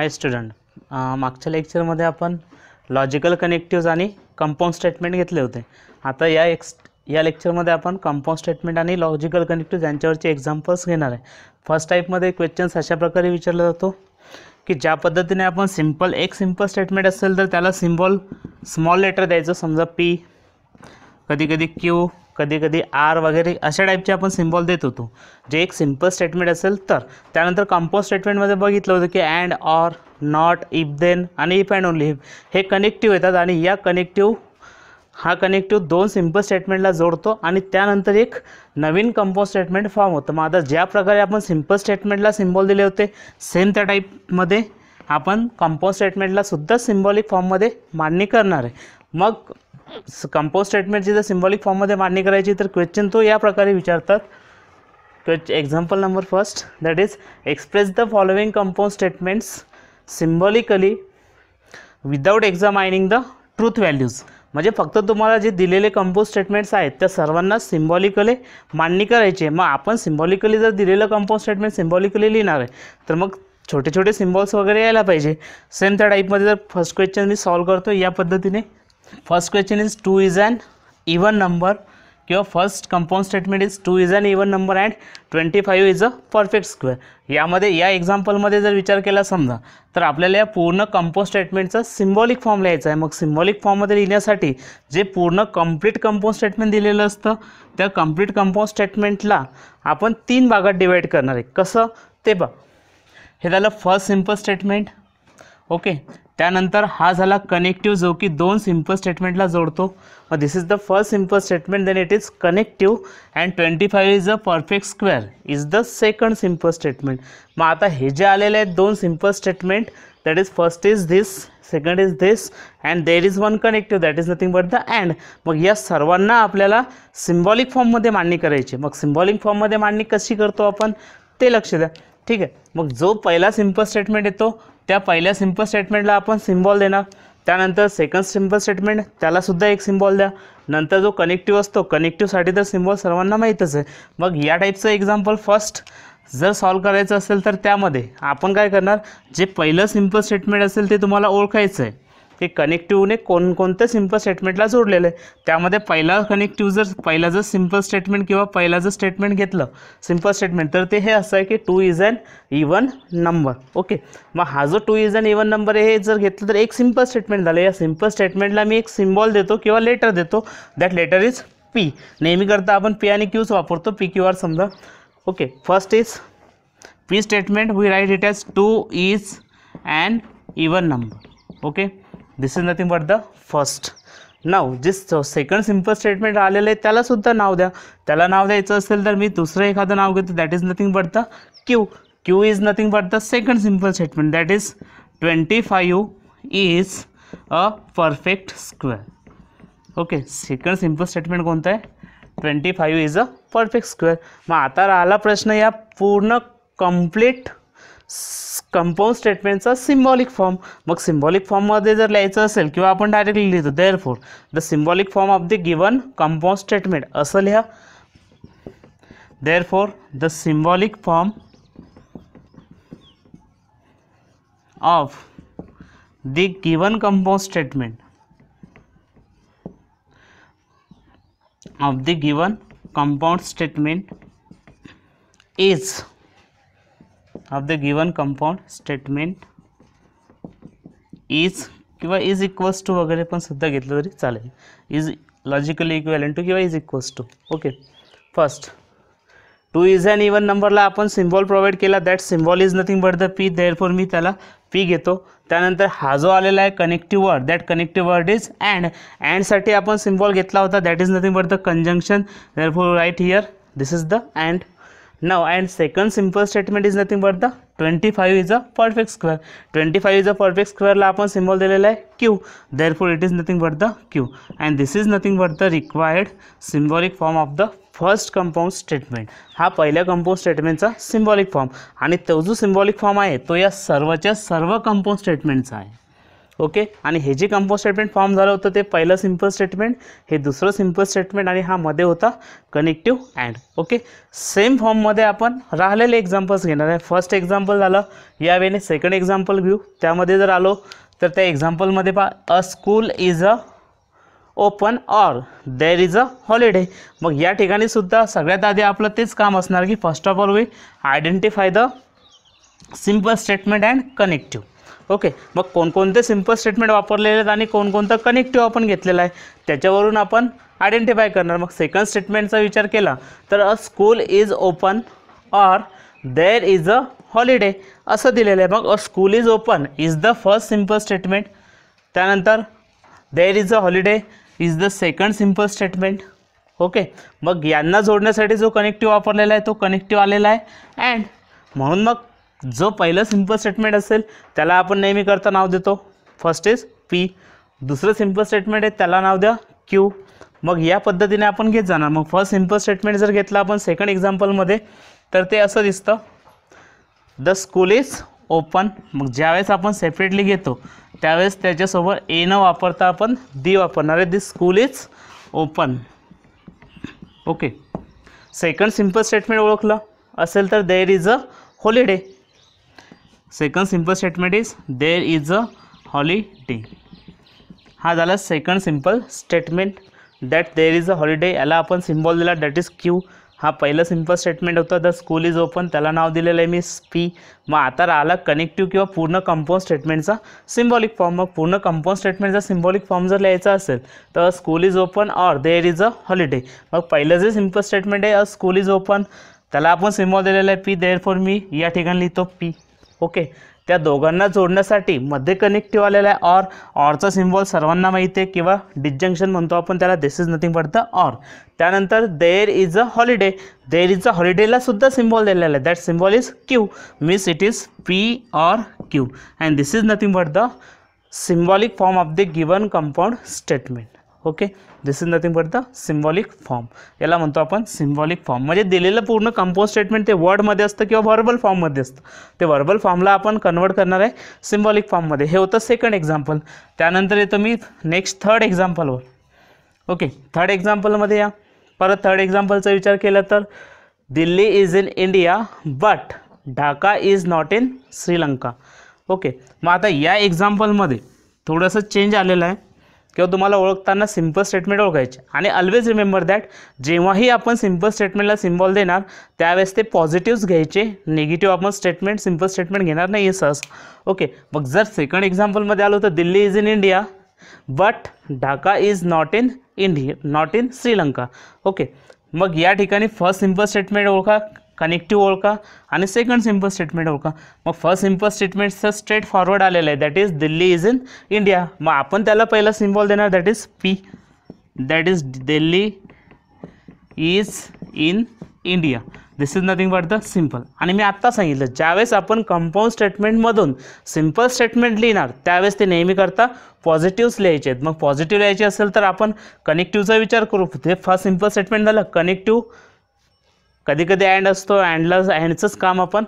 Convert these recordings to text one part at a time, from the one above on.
हाय student मागच्या लेक्चरमध्ये आपण लॉजिकल कनेक्टिव्ज आणि कंपाऊंड स्टेटमेंट घेतले होते आता या एक्स या लेक्चरमध्ये आपण कंपाऊंड स्टेटमेंट आणि लॉजिकल कनेक्टिव्ज यांच्यावरचे एक्झाम्पल्स घेणार आहे फर्स्ट टाईपमध्ये क्वेश्चन्स अशा प्रकारे विचारला जातो की ज्या पद्धतीने आपण सिम्पल एक सिम्पल स्टेटमेंट असेल तर त्याला सिम्बॉल स्मॉल लेटर द्यायचं समजा पी कधी कधी क्यू कधी कधी आर वगैरे अशा टाईपचे आपण सिम्बॉल देत होतो जे एक सिम्पल स्टेटमेंट असेल तर त्यानंतर कंपोज स्टेटमेंटमध्ये बघितलं होतं की and or not if then आणि इफ अँड ओनली इफ हे कनेक्टिव्ह येतात आणि या कनेक्टिव्ह हा कनेक्टिव्ह दोन सिम्पल स्टेटमेंटला जोडतो आणि त्यानंतर एक नवीन कंपोज स्टेटमेंट फॉर्म होतं मग आता ज्या प्रकारे आपण सिम्पल स्टेटमेंटला सिम्बॉल दिले होते सेम त्या टाईपमध्ये आपण कंपोज स्टेटमेंटला सुद्धा सिम्बॉलिक फॉर्ममध्ये मांडणी करणार आहे मग कंपोज स्टेटमेंटची जर सिम्बॉलिक फॉर्ममध्ये मांडणी करायची तर क्वेश्चन तो या प्रकारे विचारतात क्वेच example number first that is express the following compose statements symbolically without examining the truth values म्हणजे फक्त तुम्हाला जे दिलेले कंपोज स्टेटमेंट्स आहेत त्या सर्वांना सिम्बॉलिकली मांडणी करायचे मग आपण सिंबॉलिकली जर दिलेलं कंपोज स्टेटमेंट सिंबॉलिकली लिहिणार आहे तर मग छोटे छोटे सिम्बॉल्स वगैरे यायला पाहिजे सेम त्या टाईपमध्ये जर फर्स्ट क्वेश्चन मी सॉल्व करतो या पद्धतीने first question is two is an even number किंवा first compound statement is two is an even number and twenty five is a perfect square यामध्ये या एक्झाम्पलमध्ये जर विचार केला समजा तर आपल्याला या पूर्ण कंपोज स्टेटमेंटचा सिम्बॉलिक फॉर्म लिहायचा आहे मग सिम्बॉलिक फॉर्ममध्ये लिहिण्यासाठी जे पूर्ण कंप्लीट कंपोज स्टेटमेंट दिलेलं असतं त्या कंप्लीट कंपोज स्टेटमेंटला आपण तीन भागात डिवाईड करणार आहे कसं ते बघ हे झालं फर्स्ट सिम्पल स्टेटमेंट ओके त्यानंतर हा झाला कनेक्टिव्ह जो की दोन सिम्पल स्टेटमेंटला जोडतो मग this is the first simple statement then it is connective and twenty five is a perfect square is the second simple statement मग आता हे जे आलेले आहेत दोन simple statement that is first is this second is this and there is one connective that is nothing but the and मग या सर्वांना आपल्याला सिम्बॉलिक फॉर्ममध्ये मांडणी करायची मग सिम्बॉलिक फॉर्ममध्ये मांडणी कशी करतो आपण ते लक्ष द्या ठीक आहे मग जो पहिला सिम्पल स्टेटमेंट येतो त्या पहिल्या सिम्पल स्टेटमेंटला आपण सिम्बॉल देणार त्यानंतर सेकंड सिंपल स्टेटमेंट त्यालासुद्धा एक सिम्बॉल द्या नंतर जो कनेक्टिव्ह असतो कनेक्टिव्हसाठी तर सिम्बॉल सर्वांना माहीतच आहे मग या टाईपचं एक्झाम्पल फर्स्ट जर सॉल्व करायचं असेल तर त्यामध्ये आपण काय करणार जे पहिलं सिम्पल स्टेटमेंट असेल ते तुम्हाला ओळखायचं आहे की कनेक्टिव्हने कोणकोणत्या सिम्पल स्टेटमेंटला जोडलेलं आहे त्यामध्ये पहिला कनेक्टिव्ह जर पहिला जर सिम्पल स्टेटमेंट किंवा पहिला जर स्टेटमेंट घेतलं सिम्पल स्टेटमेंट तर ते हे असं आहे की two is an even number okay मग हा जो two is and even number हे जर घेतलं तर एक सिम्पल स्टेटमेंट झालं या सिम्पल स्टेटमेंटला मी एक सिम्बॉल देतो किंवा लेटर देतो दॅट लेटर इज पी नेहमीकरता आपण पी आणि क्यूच वापरतो पी क्यू आर समजा okay first is P statement we write it as two is and even number okay this is nothing but the first नाव जे सेकंड सिम्पल स्टेटमेंट आलेलं आहे त्यालासुद्धा नाव द्या त्याला नाव द्यायचं असेल तर मी दुसरं एखादं नाव घेतो that is nothing but the Q Q is nothing but the second simple statement that is twenty five is a perfect square okay second simple statement कोणतं आहे twenty five is a perfect square मग आता राहिला प्रश्न या पूर्ण complete compound स्टेटमेंटचा symbolic form मग सिम्बॉलिक फॉर्ममध्ये जर लिहायचं असेल किंवा आपण डायरेक्ट लिहितो therefore the symbolic form of the given compound statement असं लिहा therefore the symbolic form of the given compound statement of the given compound statement is of the given compound statement is किंवा is equals to वगैरे पण सुद्धा घेतलं तरी चालेल is logically equivalent to किंवा is equals to okay first two is and even नंबरला आपण सिम्बॉल प्रोव्हाइड केला that symbol is nothing but the P for मी त्याला पी घेतो त्यानंतर हा जो आलेला आहे connective word that connective word is and अँडसाठी आपण सिम्बॉल घेतला होता that is nothing but the conjunction for right here this is the and and second simple statement is nothing but the twenty five is a perfect square twenty five is a perfect स्क्वेअरला आपण symbol दिलेला आहे Q for it is nothing but the Q and this is nothing but the required symbolic form of the first compound statement हा पहिल्या compound स्टेटमेंटचा symbolic form आणि तो जो सिम्बॉलिक फॉर्म आहे तो या सर्वच्या सर्व कंपाऊंड स्टेटमेंटचा आहे ओके आणि हे जे कंपोज स्टेटमेंट फॉर्म झालं होतं ते पहिलं सिम्पल स्टेटमेंट हे दुसरं सिम्पल स्टेटमेंट आणि हा मध्ये होता कनेक्टिव्ह अँड ओके सेम फॉर्ममध्ये आपण राहिलेले एक्झाम्पल्स घेणार आहे फर्स्ट एक्झाम्पल झालं यावेळी सेकंड एक्झाम्पल घेऊ त्यामध्ये जर आलो तर त्या एक्झाम्पलमध्ये पहा a school is a open or there is a holiday मग या ठिकाणी सुद्धा सगळ्यात आधी आपलं तेच काम असणार की first of all we identify the simple statement and connective okay मग कोणकोणते सिम्पल स्टेटमेंट वापरलेले आहेत आणि कोणकोणता कनेक्टिव्ह आपण घेतलेला आहे त्याच्यावरून आपण आयडेंटिफाय करणार मग सेकंड स्टेटमेंटचा विचार केला तर a school is open or there is a holiday असं दिलेलं आहे मग a school is open is the first simple statement त्यानंतर there is a holiday is the second simple statement okay मग यांना जोडण्यासाठी जो कनेक्टिव्ह वापरलेला आहे तो कनेक्टिव्ह आलेला आहे अँड म्हणून मग जो पहिलं सिंपल स्टेटमेंट असेल त्याला आपण नेहमी करता नाव देतो फर्स्ट इज पी दुसरं सिम्पल स्टेटमेंट आहे त्याला नाव द्या क्यू मग या पद्धतीने आपण घेत जाणार मग फर्स्ट सिम्पल स्टेटमेंट जर घेतला आपण सेकंड एक्झाम्पलमध्ये तर ते असं दिसतं द स्कूल इज ओपन मग ज्यावेळेस आपण सेपरेटली घेतो त्यावेळेस त्याच्यासोबत ए न वापरता आपण दी वापरणार आहे the school is open okay second simple statement ओळखलं असेल तर there is a holiday second simple statement is there is a holiday हा झाला second simple statement that there is a holiday याला आपण सिम्बॉल दिला दॅट इज क्यू हा पहिलं सिम्पल स्टेटमेंट होतं द स्कूल इज ओपन त्याला नाव दिलेलं आहे मी पी मग आता राहिला कनेक्टिव्ह किंवा पूर्ण कंपाऊंड स्टेटमेंटचा सिम्बॉलिक फॉर्म मग पूर्ण कंपाऊंड स्टेटमेंटचा सिम्बॉलिक फॉर्म जर लिहायचा असेल तर school is open or there is a holiday मग पहिलं जे सिम्पल स्टेटमेंट आहे अ स्कूल इज ओपन त्याला आपण सिम्बॉल दिलेलं आहे पी देअर फॉर मी या ठिकाणी लिहितो पी ओके त्या दोघांना जोडण्यासाठी मध्ये कनेक्टिव्ह आलेला आहे ऑर ऑरचा सिम्बॉल सर्वांना माहिती आहे किंवा डिजंक्शन म्हणतो आपण त्याला this is nothing but the or त्यानंतर there is a holiday there is a हॉलिडेला सुद्धा सिम्बॉल दिलेला आहे that symbol is Q means it is P or Q and this is nothing but the symbolic form of the given compound statement okay this is nothing but the symbolic form याला म्हणतो आपण symbolic form म्हणजे दिलेलं पूर्ण compose statement ते वर्डमध्ये असतं किंवा verbal फॉर्ममध्ये असतं ते व्हर्बल फॉर्मला आपण कन्वर्ट करणार आहे सिम्बॉलिक फॉर्ममध्ये हे होतं सेकंड एक्झाम्पल त्यानंतर येतो मी नेक्स्ट थर्ड एक्झाम्पलवर ओके थर्ड एक्झाम्पलमध्ये या परत थर्ड एक्झाम्पलचा विचार केला तर Delhi is in India but Dhaka is not in Sri Lanka okay मग आता या एक्झाम्पलमध्ये थोडंसं चेंज आलेलं आहे किंवा तुम्हाला ओळखताना सिम्पल स्टेटमेंट ओळखायचे आणि ऑलवेज रिमेंबर दॅट जेव्हाही आपण सिम्पल स्टेटमेंटला सिम्बॉल देणार त्यावेळेस ते पॉझिटिव्हज घ्यायचे निगेटिव्ह आपण स्टेटमेंट सिम्पल स्टेटमेंट घेणार नाही आहे सहज ओके मग जर सेकंड एक्झाम्पलमध्ये आलो तर Delhi is in India but Dhaka is not in India not in Sri Lanka okay मग या ठिकाणी फर्स्ट सिम्पल स्टेटमेंट ओळखा कनेक्टिव्ह ओळखा आणि सेकंड सिम्पल स्टेटमेंट ओळखा मग फर्स्ट सिम्पल स्टेटमेंटचं स्ट्रेट फॉरवर्ड आलेलं आहे that is Delhi is in India मग आपण त्याला पहिला सिम्बॉल देणार that is P that is Delhi is in India this is nothing but the simple आणि मी आत्ता सांगितलं ज्यावेळेस आपण कंपाऊंड स्टेटमेंटमधून सिम्पल स्टेटमेंट लिहिणार त्यावेळेस ते नेहमी करता पॉझिटिव्ह लिहायचे आहेत मग पॉझिटिव्ह लिहायचे असेल तर आपण कनेक्टिव्हचा विचार करू ते फर्स्ट सिम्पल स्टेटमेंट झालं कनेक्टिव्ह कधी कधी अँड असतो अँडला अँडचंच काम आपण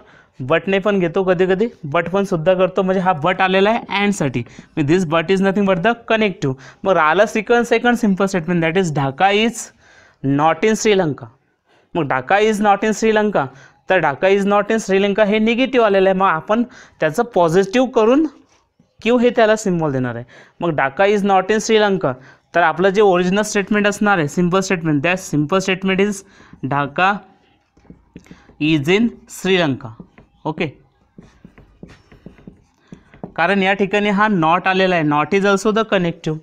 बटने पण घेतो कधी कधी बट पण सुद्धा करतो म्हणजे हा बट आलेला आहे अँडसाठी मी this but is nothing but the connective मग आला second second simple statement that is Dhaka is not in Sri Lanka मग Dhaka is not in Sri Lanka तर Dhaka is not in Sri Lanka हे निगेटिव्ह आलेलं आहे मग आपण त्याचं पॉझिटिव्ह करून क्यू हे त्याला सिम्बॉल देणार आहे मग Dhaka is not in Sri Lanka तर आपलं जे ओरिजिनल स्टेटमेंट असणार आहे सिम्पल स्टेटमेंट त्या simple statement is Dhaka is in Sri Lanka okay कारण या ठिकाणी हा नॉट आलेला आहे not is also the connective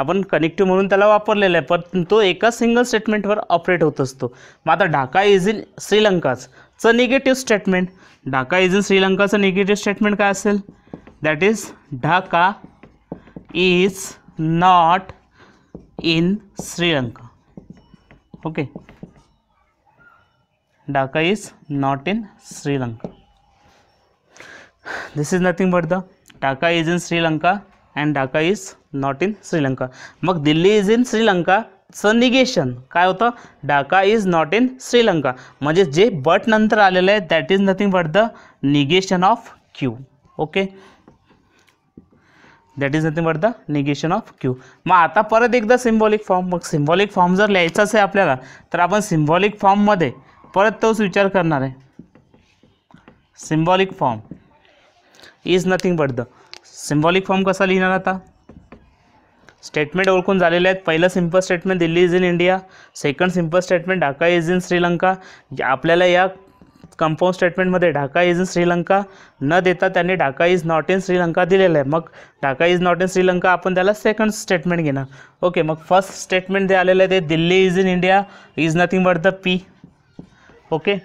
आपण कनेक्टिव्ह म्हणून त्याला वापरलेला आहे पण तो एका सिंगल स्टेटमेंटवर ऑपरेट होत असतो मग आता ढाका इज इन श्रीलंकाच च negative statement Dhaka is in श्रीलंकाचं निगेटिव्ह स्टेटमेंट काय असेल that is Dhaka is not in Sri Lanka okay Dhaka is not in Sri Lanka Lanka. Is nothing but the the is in Sri Lanka Sri Lanka is not in Sri Lanka मग Delhi is in Sri Lanka चं negation काय होतं Dhaka is not in Sri Lanka म्हणजे जे but नंतर आलेलं आहे that is nothing but the negation of Q okay that is nothing but the negation of q मग आता परत एकदा सिम्बॉलिक फॉर्म मग सिम्बॉलिक फॉर्म जर लिहायचा असेल आपल्याला तर आपण सिम्बॉलिक फॉर्ममध्ये परत तोच विचार करणार आहे symbolic form is nothing but the symbolic form कसा लिहिणार आता स्टेटमेंट ओळखून झालेले आहेत पहिलं simple statement Delhi is in India second simple statement Dhaka is in Sri Lanka आपल्याला या कंपाऊंड स्टेटमेंटमध्ये ढाका इज इन श्रीलंका न देता त्यांनी Dhaka is not in Sri Lanka दिलेलं आहे मग Dhaka is not in Sri Lanka आपण त्याला सेकंड स्टेटमेंट घेणार ओके मग फर्स्ट स्टेटमेंट जे आलेलं आहे ते Delhi is in India is nothing but the P okay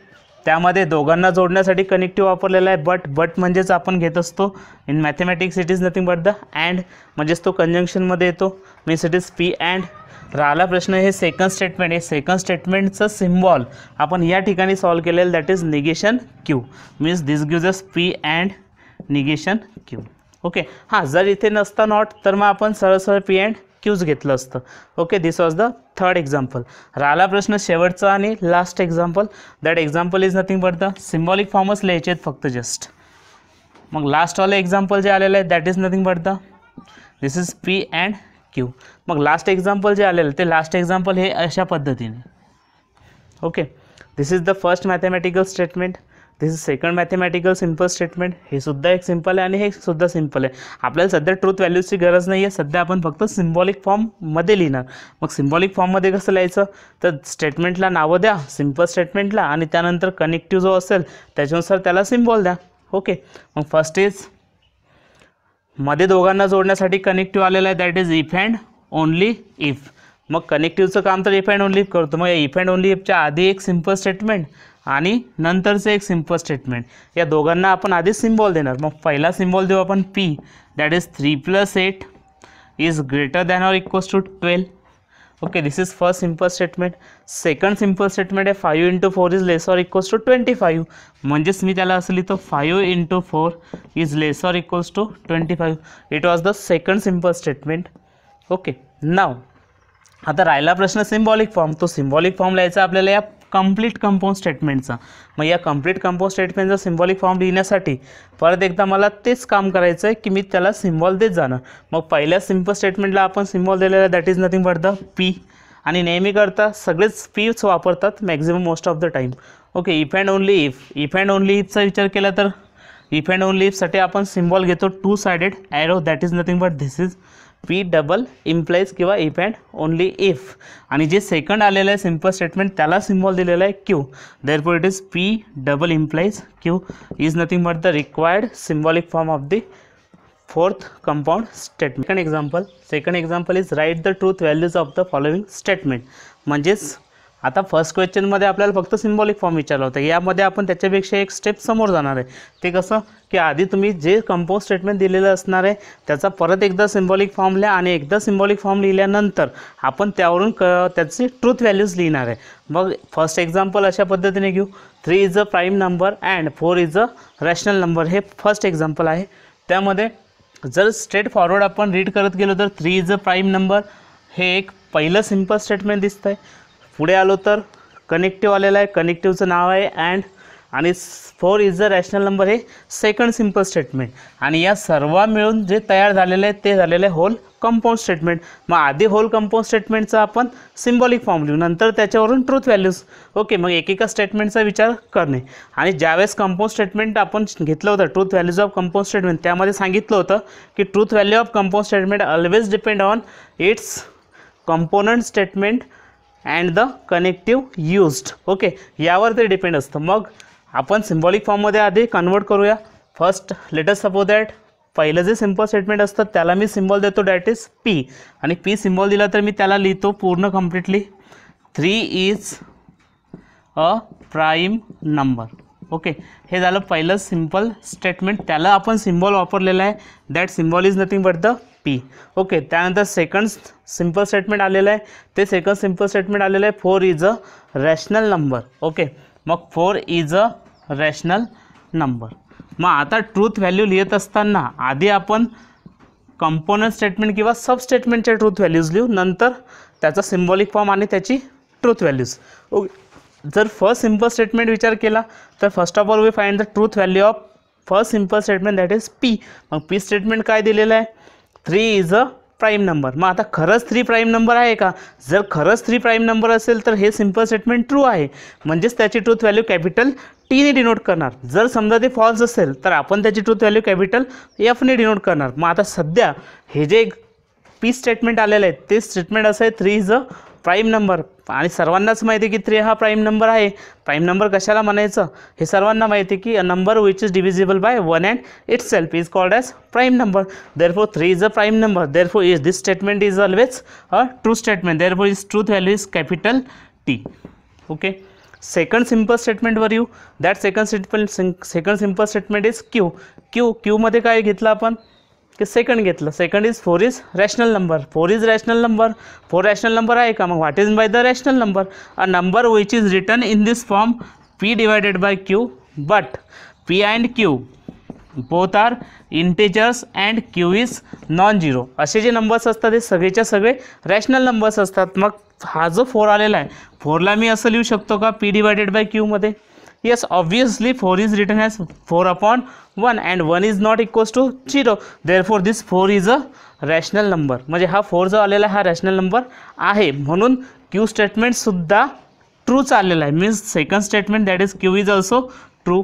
त्यामध्ये दोघांना जोडण्यासाठी कनेक्टिव्ह वापरलेला आहे बट बट म्हणजेच आपण घेत असतो in mathematics it is nothing but the and म्हणजेच तो कंजंक्शनमध्ये येतो means it is p and राहिला प्रश्न हे सेकंड स्टेटमेंट हे सेकंड स्टेटमेंटचं सिम्बॉल आपण या ठिकाणी सॉल्व्ह केलेलं that is negation q means this gives p and negation q okay हां जर इथे नसता नॉट तर मग आपण सरळ सरळ पी अँड क्यूज घेतलं असतं okay this was the third example राहिला प्रश्न शेवटचा आणि last example that example is nothing but the symbolic फॉर्मच लिहायचे आहेत फक्त जस्ट मग लास्टवालं एक्झाम्पल जे आलेलं आहे that is nothing but the this is p and q मग लास्ट एक्झाम्पल जे आलेलं ते लास्ट एक्झाम्पल हे अशा पद्धतीने okay this is the first mathematical statement this is second mathematical simple statement हे सुद्धा एक सिम्पल आहे आणि हे सुद्धा सिम्पल आहे आपल्याला सध्या ट्रूथ व्हॅल्यूजची गरज नाही आहे सध्या आपण फक्त सिम्बॉलिक फॉर्ममध्ये लिहिणार मग सिम्बॉलिक फॉर्ममध्ये कसं लिहायचं तर स्टेटमेंटला नावं द्या सिम्पल स्टेटमेंटला आणि त्यानंतर कनेक्टिव्ह जो असेल त्याच्यानुसार त्याला सिम्बॉल द्या ओके मग फर्स्ट इज मध्ये दोघांना जोडण्यासाठी कनेक्टिव्ह आलेला आहे that is if and only if मग कनेक्टिव्हचं काम तर इफ अँड ओनली इफ करतो मग इफ अँड ओनली इफच्या आधी एक सिम्पल स्टेटमेंट आणि नंतरचं एक सिम्पल स्टेटमेंट या दोघांना आपण आधीच सिम्बॉल देणार मग पहिला सिम्बॉल देऊ आपण p that is three plus eight is greater than or equals to twelve okay this is first simple statement second simple statement आहे five into four is less or equals to twenty five म्हणजेच मी त्याला असली लिहितो five into four is less or equals to twenty five it was the second simple statement okay now आता राहिला प्रश्न symbolic form तो सिम्बॉलिक फॉर्म लिहायचा आपल्याला या कम्प्लीट कंपाऊंड स्टेटमेंटचा मग या कम्प्लीट कंपाऊंड स्टेटमेंटचा सिम्बॉलिक फॉर्म लिहिण्यासाठी परत एकदा मला तेच काम करायचं आहे की मी त्याला सिम्बॉल देत जाणं मग पहिल्या सिम्पल स्टेटमेंटला आपण सिम्बॉल दिलेला that is nothing but the p आणि नेहमी करता सगळेच पीच वापरतात maximum most of the time okay if and only if if and only इफचा विचार केला तर इफ अँड ओनली इफसाठी आपण सिम्बॉल घेतो two sided arrow that is nothing but this is we double implies किंवा इफ अँड ओनली इफ आणि जे second आलेलं आहे सिम्पल स्टेटमेंट त्याला सिम्बॉल दिलेलं आहे Q for it is P double implies Q is nothing but the required symbolic form of the fourth compound statement second example second example is write the truth values of the following statement म्हणजेच आता first क्वेश्चनमध्ये आपल्याला फक्त symbolic form विचारला होता यामध्ये आपण त्याच्यापेक्षा एक स्टेप समोर जाणार आहे ते कसं की आधी तुम्ही जे कंपोज स्टेटमेंट दिलेलं असणार आहे त्याचा परत एकदा सिम्बॉलिक फॉर्म लिहा आणि एकदा सिंबॉलिक फॉर्म लिहिल्यानंतर आपण त्यावरून क त्याची ट्रूथ व्हॅल्यूज लिहिणार आहे मग फर्स्ट एक्झाम्पल अशा पद्धतीने घेऊ three is a prime number and four is a rational number हे फर्स्ट एक्झाम्पल आहे त्यामध्ये जर स्ट्रेट फॉरवर्ड आपण रीड करत गेलो तर three is a prime number हे एक पहिलं सिम्पल स्टेटमेंट दिसतं आहे पुढे आलो तर कनेक्टिव्ह आलेलं आहे कनेक्टिव्हचं नाव आहे अँड आणि four is the rational number हे सेकंड सिम्पल स्टेटमेंट आणि या सर्व मिळून जे तयार झालेलं आहे ते झालेलं आहे होल कंपाऊंड स्टेटमेंट मग आधी होल कंपाऊंड स्टेटमेंटचा आपण सिम्बॉलिक फॉर्म लिहू नंतर त्याच्यावरून ट्रूथ व्हॅल्यूज ओके मग एकेका स्टेटमेंटचा विचार करणे आणि ज्यावेळेस कंपाऊंड स्टेटमेंट आपण घेतलं होतं truth values of compound statement त्यामध्ये सांगितलं होतं की truth value of compound statement always depend on its component statement and the connective used okay यावर ते डिपेंड असतं मग आपण सिम्बॉलिक फॉर्ममध्ये आधी कन्वर्ट करूया फर्स्ट लेटस्ट सपोज दॅट पहिलं जे सिम्पल स्टेटमेंट असतं त्याला मी सिम्बॉल देतो डॅट इज पी आणि पी सिम्बॉल दिला तर मी त्याला लिहितो पूर्ण completely three is a prime number okay हे झालं पहिलं सिम्पल स्टेटमेंट त्याला आपण सिम्बॉल वापरलेलं आहे that symbol is nothing but the P okay त्यानंतर सेकंड सिंपल स्टेटमेंट आलेलं आहे ते सेकंड सिंपल स्टेटमेंट आलेलं आहे four is a rational number okay मग four is a rational number मग आता ट्रूथ व्हॅल्यू लिहित असताना आधी आपण कंपोनंट स्टेटमेंट किंवा सब स्टेटमेंटच्या ट्रूथ व्हॅल्यूज लिहू नंतर त्याचा सिम्बॉलिक फॉर्म आणि त्याची ट्रूथ व्हॅल्यूज ओके जर फर्स्ट सिंपल स्टेटमेंट विचार केला तर first of all we find the truth value of first simple statement that is p मग पी स्टेटमेंट काय दिलेलं आहे three is a prime number मग आता खरंच थ्री प्राईम नंबर आहे का जर खरंच थ्री प्राईम नंबर असेल तर हे सिम्पल स्टेटमेंट ट्रू आहे म्हणजेच त्याची ट्रूथ व्हॅल्यू कॅपिटल टीने डिनोट करणार जर समजा ते फॉल्स असेल तर आपण त्याची ट्रूथ व्हॅल्यू कॅपिटल एफने डिनोट करणार मग आता सध्या हे जे पी स्टेटमेंट आलेलं आहे ते स्टेटमेंट असं आहे three is a prime number आणि सर्वांनाच माहिती आहे की थ्री हा प्राईम नंबर आहे प्राईम नंबर कशाला म्हणायचं हे सर्वांना माहिती आहे की a number which is divisible by one and itself is called as prime number therefore three is a prime number therefore is this statement is always a true statement therefore is truth value is capital T okay second simple स्टेटमेंटवर you that second statement second simple statement is q q क्यूमध्ये काय घेतलं आपण की second घेतलं second is four is rational number four is rational number four rational number आहे का मग what is by the rational number a number which is written in this form p divided by q but p and q both are integers and q is non zero असे जे numbers असतात हे सगळेच्या सगळे rational numbers असतात मग हा जो फोर आलेला आहे फोरला मी असं लिहू शकतो का पी डिवायडेड बाय क्यूमध्ये yes four is is written four 4 one 1 one 1 not not to to 0 therefore this 4 is a rational number म्हणजे हा फोर जो आलेला हा रॅशनल नंबर आहे म्हणून क्यू स्टेटमेंटसुद्धा ट्रू चाललेला आहे means second statement that is q is also true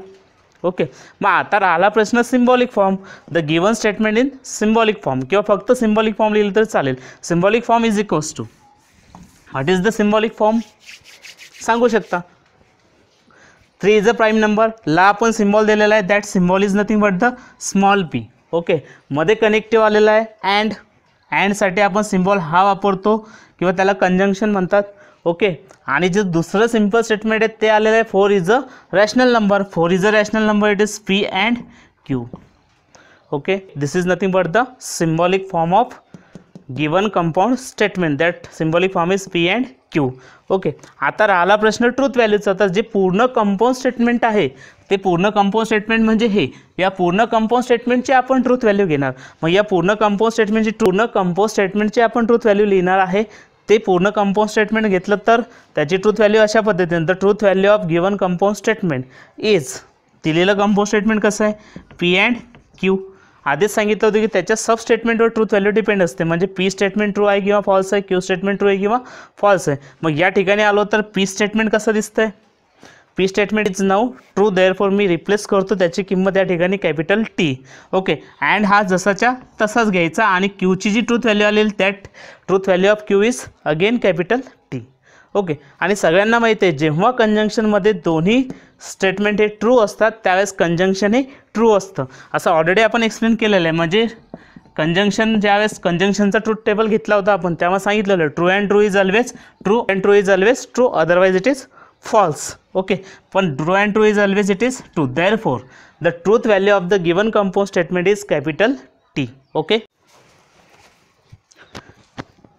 okay मग आता आला प्रश्न symbolic form the given statement in symbolic form किंवा फक्त सिम्बॉलिक फॉर्म लिहिलं तरी चालेल symbolic form is equals to what is the symbolic form सांगू शकता three is a prime number ला आपण सिम्बॉल दिलेला आहे that symbol is nothing but the small p okay मध्ये कनेक्टिव्ह आलेला आहे अँड अँडसाठी आपण सिम्बॉल हा वापरतो किंवा त्याला कंजंक्शन म्हणतात ओके आणि जे दुसरं सिम्पल स्टेटमेंट आहे ते आलेलं आहे four is a rational number four is a rational number it is p and q okay this is nothing but the symbolic form of given compound statement that symbolic form is p and q okay आता राहिला प्रश्न truth व्हॅल्यूचा तर जे पूर्ण compound statement आहे ते पूर्ण compound statement म्हणजे हे या पूर्ण कंपाऊंड स्टेटमेंटची आपण ट्रूथ व्हॅल्यू घेणार मग या पूर्ण कंपाऊंड स्टेटमेंटची पूर्ण कंपाऊंड स्टेटमेंटची आपण ट्रूथ व्हॅल्यू लिहिणार आहे ते पूर्ण कंपाऊंड स्टेटमेंट घेतलं तर त्याची ट्रूथ व्हॅल्यू अशा पद्धतीने तर truth value of given compound statement is दिलेलं कंपाऊंड स्टेटमेंट कसं आहे पी अँड क्यू आधीच सांगितलं होतं की त्याच्या सब स्टेटमेंटवर ट्रूथ व्हॅल्यू डिपेंड असते म्हणजे पी स्टेटमेंट ट्रू आहे किंवा फॉल्स आहे क्यू स्टेटमेंट ट्रू आहे किंवा फॉल्स आहे मग या ठिकाणी आलो तर पी स्टेटमेंट कसं दिसतंय p statement is now true therefore मी रिप्लेस करतो त्याची किंमत या ठिकाणी कॅपिटल टी ओके अँड हा जसाच्या तसाच घ्यायचा आणि क्यूची जी ट्रूथ व्हॅल्यू आलेली त्या truth value of q is again capital T okay आणि सगळ्यांना माहिती आहे जेव्हा कंजंक्शनमध्ये दोन्ही स्टेटमेंट हे ट्रू असतात त्यावेळेस कंजंक्शन हे ट्रू असतं असं ऑलरेडी आपण एक्सप्लेन केलेलं आहे म्हणजे कंजंक्शन ज्यावेळेस कंजंक्शनचा ट्रूथ टेबल घेतला होता आपण तेव्हा सांगितलेलं true and true is always true and true is always true otherwise it is false okay पण true and true is always it is true therefore the truth value of the given compose statement is capital T okay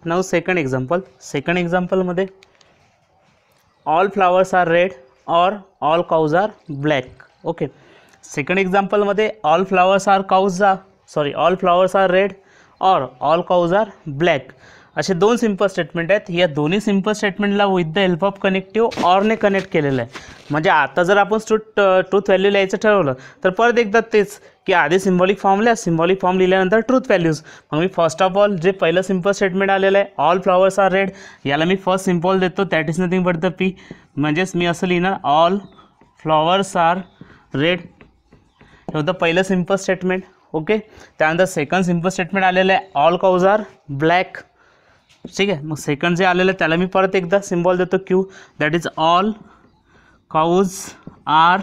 now second example second एक्झाम्पलमध्ये all flowers are red or all cows are black okay second एक्झाम्पलमध्ये all flowers are cows जा sorry all flowers are red or all cows are black असे दोन simple statement आहेत या दोन्ही simple स्टेटमेंटला with the help of connective ऑरने connect केलेलं आहे म्हणजे आता जर आपण स्टूट ट्रूथ व्हॅल्यू लिहायचं ठरवलं तर परत एकदा तेच की आधी सिंबॉलिक फॉर्म लिहा सिम्बॉलिक फॉर्म लिहिल्यानंतर ट्रूथ व्हॅल्यूज मग मी फर्स्ट ऑफ ऑल जे पहिलं सिंपल स्टेटमेंट आलेलं आहे ऑल फ्लॉवर्स आर रेड याला मी फर्स्ट सिम्पॉल देतो that is nothing but the P म्हणजेच मी असं लिहिणार ऑल फ्लॉवर्स आर रेड हे होतं पहिलं सिम्पल स्टेटमेंट ओके त्यानंतर सेकंड सिंपल स्टेटमेंट आलेलं आहे ऑल काउज आर ब्लॅक ठीक आहे मग सेकंड जे आलेलं आहे त्याला मी परत एकदा सिम्बॉल देतो Q that is all cows are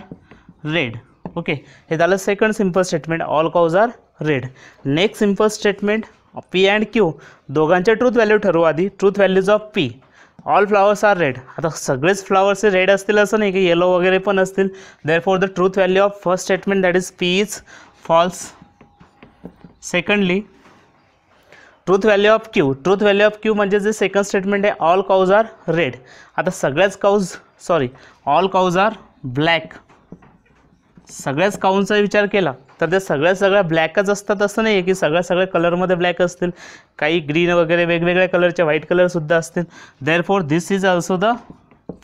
red okay हे झालं second simple statement all cows are red next simple statement P and Q दोघांचे ट्रूथ व्हॅल्यू ठरवू आधी truth values of P all flowers are red आता सगळेच flowers हे red असतील असं नाही की येलो वगैरे पण असतील therefore the truth value of first statement that is P is false secondly truth value of Q truth value of Q म्हणजे जे सेकंड स्टेटमेंट आहे ऑल काउज आर रेड आता सगळ्याच cows sorry all cows are black सगळ्याच काउंजचा विचार केला तर ते सगळ्या सगळ्या ब्लॅकच असतात असं नाही आहे की सगळ्या सगळ्या कलरमध्ये ब्लॅक असतील काही ग्रीन वगैरे वेगवेगळ्या कलरचे व्हाईट कलरसुद्धा असतील there this is also the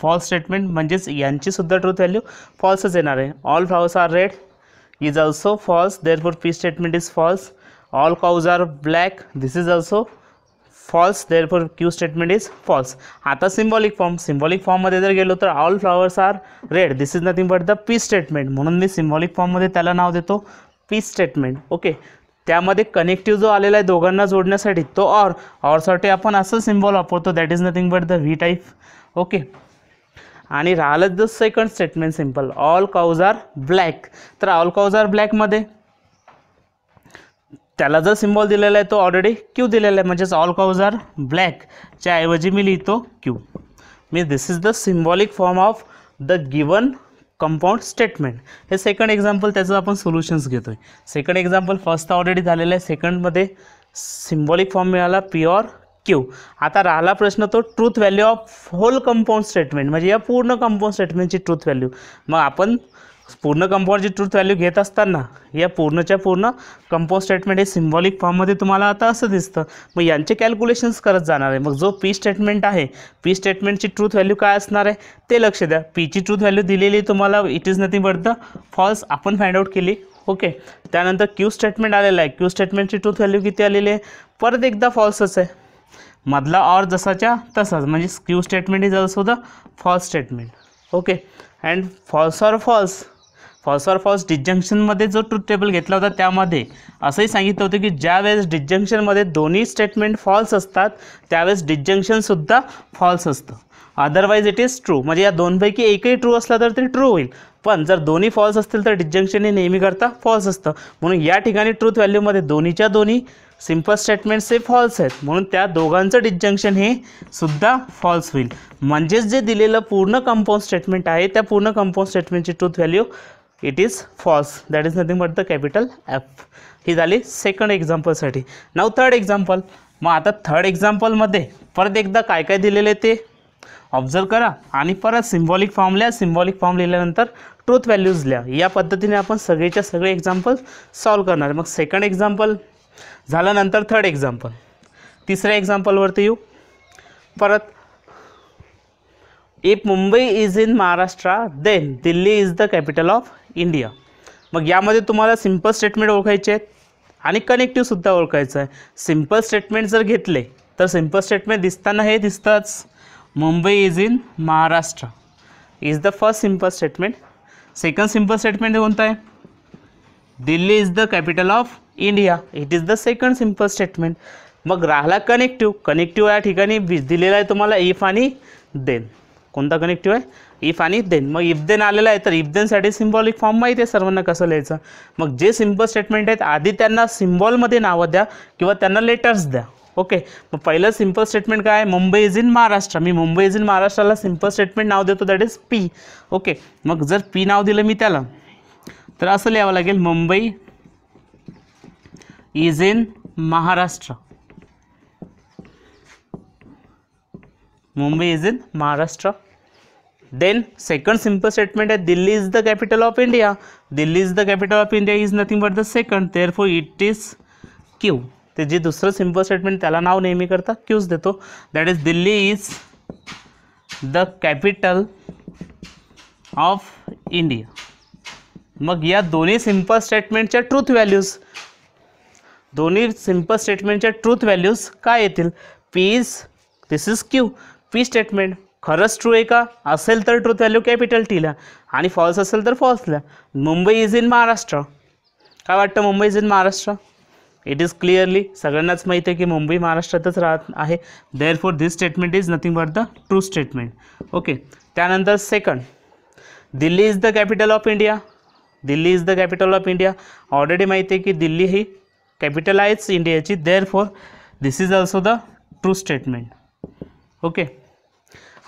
false statement म्हणजेच यांचीसुद्धा ट्रूथ व्हॅल्यू फॉल्सच येणार आहे all flowers are red is also false therefore P statement is false all cows are black this is also false therefore Q statement is false आता symbolic form symbolic फॉर्ममध्ये जर गेलो तर all flowers are red this is nothing but the P statement म्हणून मी symbolic फॉर्ममध्ये त्याला नाव देतो पी स्टेटमेंट ओके त्यामध्ये कनेक्टिव्ह जो आलेला आहे दोघांना जोडण्यासाठी तो ऑर ऑरसाठी आपण असं सिम्बॉल वापरतो that is nothing but the V type okay आणि राहिलं the second statement simple all cows are black तर ऑल काउज आर ब्लॅकमध्ये त्याला जर सिम्बॉल दिलेला आहे तो ऑलरेडी क्यू दिलेला आहे म्हणजेच ऑल काउज आर ब्लॅकच्या ऐवजी मी लिहितो क्यू मी this is the symbolic form of the given compound statement हे सेकंड एक्झाम्पल त्याचं आपण सोल्युशन्स घेतो आहे सेकंड एक्झाम्पल फर्स्ट ऑलरेडी झालेलं आहे सेकंडमध्ये सिम्बॉलिक फॉर्म मिळाला प्युअर क्यू आता राहिला प्रश्न तो truth value of whole compound statement म्हणजे या पूर्ण कंपाऊंड स्टेटमेंटची ट्रूथ व्हॅल्यू मग आपण पूर्ण कंपाऊंडची ट्रूथ व्हॅल्यू घेत असताना या पूर्णच्या पूर्ण कंपाऊंड स्टेटमेंट हे सिम्बॉलिक फॉर्ममध्ये तुम्हाला आता असं दिसतं मग यांचे कॅल्क्युलेशन्स करत जाणार आहे मग जो पी स्टेटमेंट आहे पी स्टेटमेंटची ट्रूथ व्हॅल्यू काय असणार आहे ते लक्ष द्या पीची ट्रूथ व्हॅल्यू दिलेली तुम्हाला it is nothing but the false आपण फाइंड आउट केली ओके त्यानंतर क्यू स्टेटमेंट आलेलं आहे क्यू स्टेटमेंटची ट्रूथ व्हॅल्यू किती आलेली आहे परत एकदा फॉल्सच आहे मधला ऑर जसाच्या तसाच म्हणजे Q statement is also the false statement okay and false or false false or false डिजंक्शनमध्ये जो ट्रूथ टेबल घेतला होता त्यामध्ये असंही सांगितलं होतं की ज्यावेळेस डिजंक्शनमध्ये दोन्ही स्टेटमेंट फॉल्स असतात त्यावेळेस डिजंक्शनसुद्धा फॉल्स असतं अदरवाईज इट इज ट्रू म्हणजे या दोनपैकी एकही ट्रू असला तर ते ट्रू होईल पण जर दोन्ही फॉल्स असतील तर डिजंक्शन हे नेहमीकरता करता फॉल्स असतं म्हणून या ठिकाणी ट्रूथ व्हॅल्यूमध्ये दोन्हीच्या दोन्ही सिम्पल स्टेटमेंट्स हे फॉल्स आहेत म्हणून त्या दोघांचं डिजंक्शन हे सुद्धा फॉल्स होईल म्हणजेच जे दिलेलं पूर्ण कंपाऊंड स्टेटमेंट आहे त्या पूर्ण कंपाऊंड स्टेटमेंटची truth value it is false that is nothing but the capital F ही झाली सेकंड एक्झाम्पलसाठी नाव थर्ड एक्झाम्पल मग आता थर्ड एक्झाम्पलमध्ये परत एकदा काय काय दिलेलं आहे ते ऑब्झर्व करा आणि परत सिम्बॉलिक फॉर्म लिहा सिम्बॉलिक फॉर्म लिहिल्यानंतर ट्रूथ व्हॅल्यूज लिहा या पद्धतीने आपण सगळेच्या सगळे एक्झाम्पल सॉल्व करणार मग सेकंड एक्झाम्पल झाल्यानंतर थर्ड एक्झाम्पल तिसऱ्या एक्झाम्पलवरती येऊ परत if Mumbai is in Maharashtra then Delhi is the capital of India मग यामध्ये तुम्हाला सिम्पल स्टेटमेंट ओळखायचे आहेत आणि कनेक्टिव्हसुद्धा ओळखायचं आहे सिम्पल स्टेटमेंट जर घेतले तर सिम्पल स्टेटमेंट दिसताना हे दिसतंच Mumbai is in Maharashtra is the first simple statement second simple statement कोणतं आहे Delhi is the capital of India it is the second simple statement मग राहिला कनेक्टिव्ह कनेक्टिव्ह या ठिकाणी दिलेला आहे तुम्हाला इफ आणि देन कोणता कनेक्टिव्ह आहे इफ आणि देन मग इफ देन आलेला आहे तर इफ देनसाठी सिम्बॉलिक फॉर्म माहिती आहे सर्वांना कसं लिहायचं मग जे सिम्पल स्टेटमेंट आहेत आधी त्यांना सिम्बॉलमध्ये नावं द्या किंवा त्यांना लेटर्स द्या ओके मग पहिलं सिम्पल स्टेटमेंट काय आहे मुंबई इज इन महाराष्ट्र मी मुंबई इज इन महाराष्ट्राला सिम्पल स्टेटमेंट नाव देतो दॅट इज पी ओके मग जर पी नाव दिलं मी त्याला तर असं लिहावं लागेल Mumbai is in Maharashtra Mumbai is in Maharashtra then second simple statement आहे Delhi is the capital of India Delhi is the capital of India is nothing but the second therefore it is Q ते जे दुसरं सिंपल स्टेटमेंट त्याला नाव नेहमी करता क्यूज देतो that is Delhi is the capital of India मग या दोन्ही सिम्पल स्टेटमेंटच्या ट्रूथ व्हॅल्यूज दोन्ही सिम्पल स्टेटमेंटच्या ट्रूथ व्हॅल्यूज काय येतील P is this is Q P statement खरंच ट्रू आहे का असेल तर ट्रू व्हॅल्यू कॅपिटल टीला आणि फॉल्स असेल तर फॉल्सला मुंबई इज इन महाराष्ट्र काय वाटतं Mumbai is in Maharashtra it is clearly सगळ्यांनाच माहिती आहे की मुंबई महाराष्ट्रातच राहत आहे therefore this statement is nothing but the true statement okay त्यानंतर second Delhi is the capital of India Delhi is the capital of India already माहिती आहे की दिल्ली ही कॅपिटल आहेच इंडियाची therefore this is also the true statement okay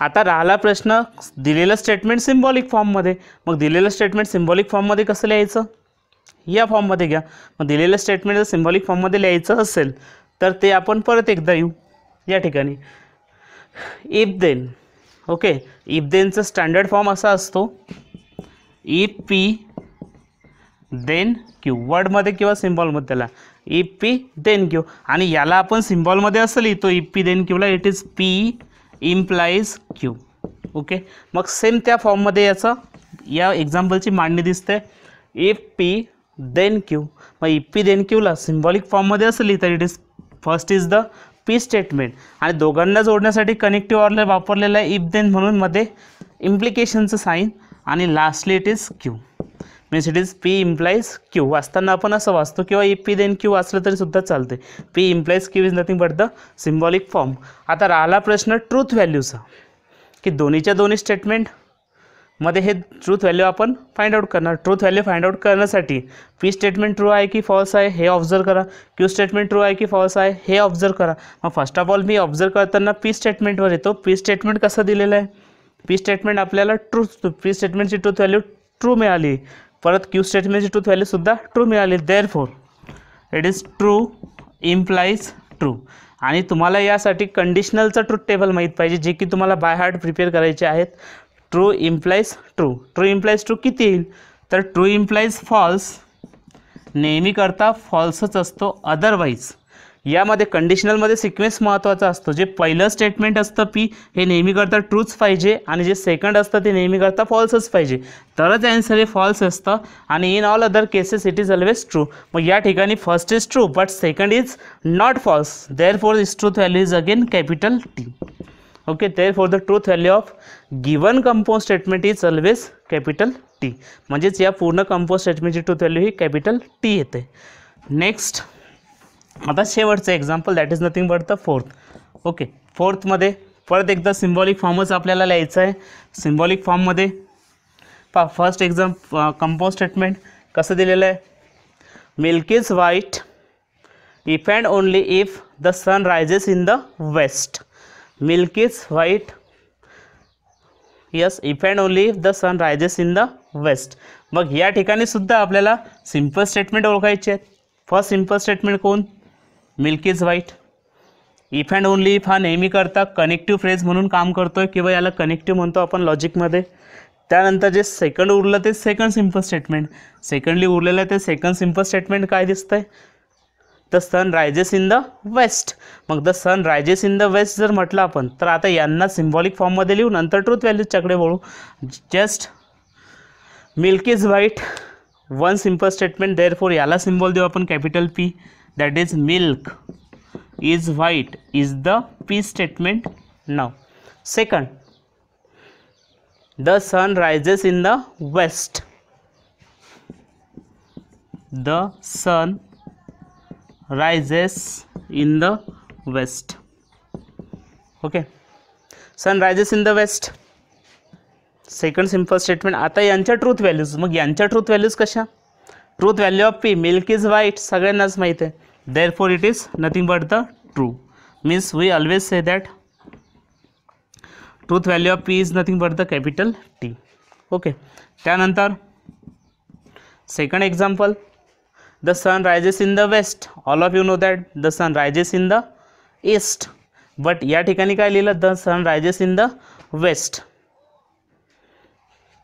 आता राहिला प्रश्न दिलेलं स्टेटमेंट सिम्बॉलिक फॉर्ममध्ये मग दिलेलं स्टेटमेंट सिम्बॉलिक फॉर्ममध्ये कसं लिहायचं या फॉर्ममध्ये घ्या मग दिलेलं स्टेटमेंट जर सिम्बॉलिक फॉर्ममध्ये लिहायचं असेल तर ते आपण परत एकदा येऊ या ठिकाणी इफ देन ओके इफ देनचं स्टँडर्ड फॉर्म असा असतो इफ पी देन क्यू वर्डमध्ये किंवा सिम्बॉलमध्ये त्याला पी देन क्यू आणि याला आपण सिम्बॉलमध्ये असं लिहितो इप्पी देन क्यूला it is P implies Q okay मग सेम त्या फॉर्ममध्ये याचं या एक्झाम्पलची मांडणी दिसते इफ पी देन क्यू मग इप्पी देन क्यूला सिम्बॉलिक फॉर्ममध्ये असं तर it is first is the P statement आणि दोघांना जोडण्यासाठी कनेक्टिव्ह ऑर्डर वापरलेला आहे इफ देन म्हणून मध्ये इम्प्लिकेशनचं साईन आणि lastly it is Q means it is P implies Q वाचताना आपण असं वाचतो किंवा ए पी देन क्यू वाचलं तरी सुद्धा चालते P implies Q is nothing but the symbolic form आता राहिला प्रश्न ट्रूथ व्हॅल्यूचा की दोन्हीच्या दोन्ही स्टेटमेंट मध्ये हे ट्रूथ व्हॅल्यू आपण फाइंड आउट करणार ट्रूथ व्हॅल्यू फाइंड आउट करण्यासाठी पी स्टेटमेंट ट्रू आहे की फॉल्स आहे हे ऑब्झर्व करा क्यू स्टेटमेंट ट्रू आहे की फॉल्स आहे हे ऑब्झर्व करा मग फर्स्ट ऑफ ऑल मी ऑब्झर्व करताना पी स्टेटमेंटवर येतो पी स्टेटमेंट कसं दिलेलं आहे पी स्टेटमेंट आपल्याला ट्रूथ पी स्टेटमेंटची ट्रूथ व्हॅल्यू ट्रू मिळाली परत क्यू स्टेटमेंटची ट्रूथ व्हॅल्यूसुद्धा ट्रू मिळाली therefore it is true implies true आणि तुम्हाला यासाठी कंडिशनलचं ट्रूथ टेबल माहीत पाहिजे जे की तुम्हाला बाय हार्ट प्रिपेअर करायचे आहेत true implies true true implies true किती येईल तर ट्रू इम्प्लाईज फॉल्स नेहमीकरता फॉल्सच असतो अदरवाईज यामध्ये कंडिशनलमध्ये सिक्वेन्स महत्त्वाचा असतो जे पहिलं स्टेटमेंट असतं पी हे नेहमी करता ट्रूच पाहिजे आणि जे सेकंड असतं ते नेहमी करता फॉल्सच पाहिजे तरच ॲन्सर हे फॉल्स असतं आणि in all other cases it is always true मग या ठिकाणी first is true but second is not false therefore is truth value is again capital T okay therefore the truth value of given compose statement is always capital T म्हणजेच या पूर्ण compose स्टेटमेंटची truth value ही capital T येते next आता शेवटचं example that is nothing but the fourth okay फोर्थमध्ये परत एकदा सिम्बॉलिक फॉर्मच आपल्याला लिहायचं आहे सिम्बॉलिक फॉर्ममध्ये पा फर्स्ट एक्झाम कंपाऊंड स्टेटमेंट कसं दिलेलं आहे milk is white if and only if the sun rises in the west milk is white yes if and only if the sun rises in the west मग या ठिकाणी सुद्धा आपल्याला simple statement ओळखायचे आहेत फर्स्ट सिम्पल स्टेटमेंट कोण milk is white if and only if हा करता कनेक्टिव्ह फ्रेज म्हणून काम करतो आहे किंवा याला कनेक्टिव्ह म्हणतो आपण लॉजिकमध्ये त्यानंतर जे सेकंड उरलं ते सेकंड सिम्पल स्टेटमेंट सेकंडली उरलेलं ते सेकंड सिम्पल स्टेटमेंट काय दिसतं आहे the sun rises in the west मग the sun rises in the west जर म्हटलं आपण तर आता यांना सिम्बॉलिक फॉर्ममध्ये लिहू नंतर ट्रूथ व्हॅल्यूजच्याकडे वळू just milk is white one simple statement therefore याला सिम्बॉल देऊ आपण capital P that is milk is white is the P statement नाव second the sun rises in the west the sun rises in the west okay sun rises in the west second simple statement आता यांच्या truth values मग यांच्या truth values कशा truth value of P milk is white सगळ्यांनाच माहीत आहे therefore it is nothing but the true means we always say that truth value of p is nothing but the capital t okay त्यानंतर second example the sun rises in the west all of you know that the sun rises in the east but या ठिकाणी काय लिहिलं the sun rises in the west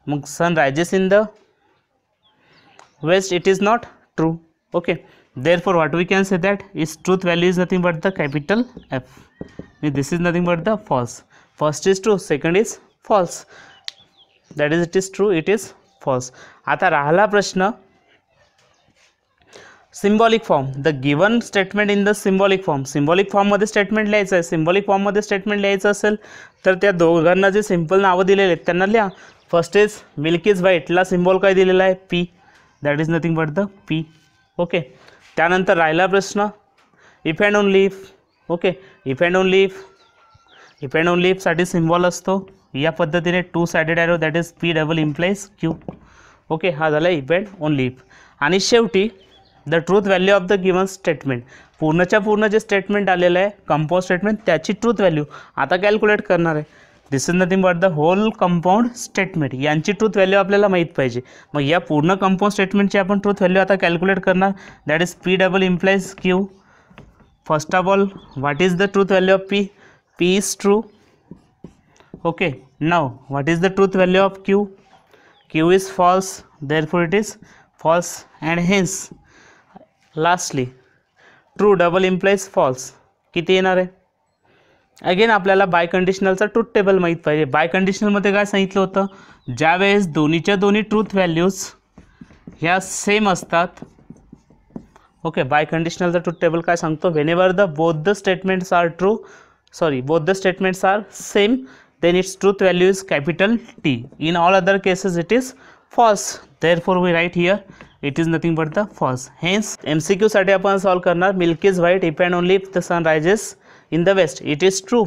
मग sun rises in the west it is not true okay therefore what we can say that is truth value is nothing but the capital f this is nothing but the false first is true second is false that is it is true it is false आता राहिला प्रश्न symbolic form the given statement in the symbolic form symbolic फॉर्ममध्ये statement लिहायचं आहे symbolic फॉर्ममध्ये statement लिहायचं असेल तर त्या दोघांना जे सिम्पल नावं दिलेले आहेत त्यांना लिहा फर्स्ट इज मिल्क इज व्हाईटला सिम्बॉल काय दिलेला आहे P that is nothing but the P okay त्यानंतर राहिला प्रश्न if and only if okay if and only if if and only लीफसाठी सिम्बॉल असतो या पद्धतीने two sided arrow that is P double implies Q okay हा झाला if and only if आणि शेवटी the truth value of the given statement पूर्णच्या पूर्ण जे स्टेटमेंट आलेलं आहे कंपोज स्टेटमेंट त्याची ट्रूथ व्हॅल्यू आता कॅल्क्युलेट करणार आहे this is nothing but the whole compound statement यांची ट्रूथ व्हॅल्यू आपल्याला माहीत पाहिजे मग या पूर्ण कंपाऊंड स्टेटमेंटची आपण ट्रूथ व्हॅल्यू आता कॅल्क्युलेट करणार that is P double implies Q first of all what is the truth value of P P is true okay now what is the truth value of Q Q is false therefore it is false and hence lastly true double implies false किती येणार आहे again आपल्याला bye कंडिशनलचा truth table माहीत पाहिजे bye कंडिशनलमध्ये काय सांगितलं होतं ज्यावेळेस दोन्हीच्या दोन्ही ट्रूथ व्हॅल्यूज ह्या सेम असतात ओके बाय कंडिशनलचा ट्रूथ टेबल काय सांगतो whenever the both the statements are true sorry both the statements are same then its truth value is capital T in all other cases it is false therefore we write here it is nothing but the false hence M C क्यूसाठी आपण solve करणार milk is white if and only if the sun rises in the west it is true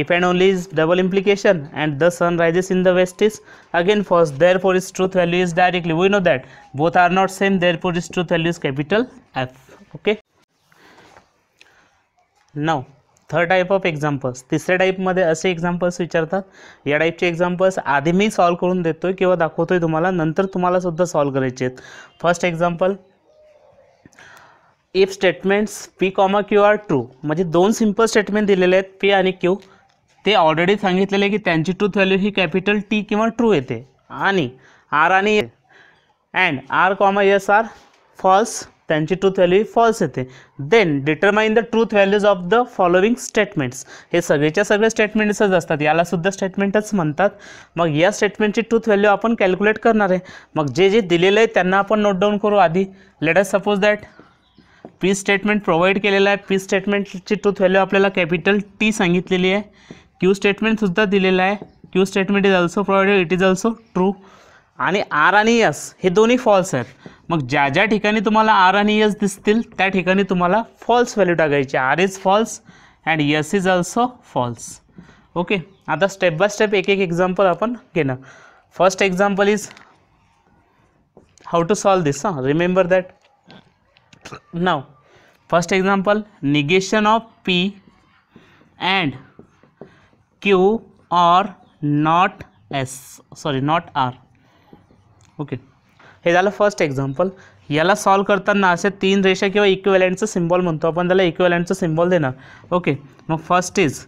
if and only is double implication and the sun rises in the west is again false therefore its truth value is directly we know that both are not same therefore its truth value is capital f okay now third type of examples तिसऱ्या टाईपमध्ये असे examples विचारतात या टाईपचे examples आधी मी solve करून देतो किंवा दाखवतो आहे तुम्हाला नंतर तुम्हाला सुद्धा सॉल्व करायचे आहेत first example if statements P comma Q are true म्हणजे दोन सिंपल स्टेटमेंट दिलेले आहेत पी आणि क्यू ते ऑलरेडी सांगितलेले आहे की त्यांची ट्रूथ व्हॅल्यू ही कॅपिटल टी किंवा ट्रू येते आणि आर आणि and R comma S are false त्यांची ट्रूथ व्हॅल्यू ही फॉल्स येते then determine the truth values of the following statements हे सगळेच्या सगळे स्टेटमेंट्सच असतात यालासुद्धा स्टेटमेंटच म्हणतात मग या स्टेटमेंटची ट्रूथ व्हॅल्यू आपण कॅल्क्युलेट करणार आहे मग जे जे दिलेलं आहे त्यांना आपण नोट डाऊन करू आधी let us suppose that P statement provide केलेला आहे पी स्टेटमेंटची ट्रूथ व्हॅल्यू आपल्याला कॅपिटल टी सांगितलेली आहे क्यू स्टेटमेंटसुद्धा दिलेलं आहे Q statement is also provided it is also true आणि आर आणि यस हे दोन्ही फॉल्स आहेत मग ज्या ज्या ठिकाणी तुम्हाला आर आणि यस दिसतील त्या ठिकाणी तुम्हाला फॉल्स व्हॅल्यू टाकायची R is false and S is also false okay आता स्टेप बाय स्टेप एक एक एक्झाम्पल आपण घेणं first example is how to solve this हां remember that now first example negation of P and Q or not S sorry not R okay हे झालं first example याला solve करताना असे तीन रेषा किंवा इक्वेलंटचं सिम्बॉल म्हणतो आपण त्याला इक्वेलंटचं सिम्बॉल देणार ओके मग फर्स्ट इज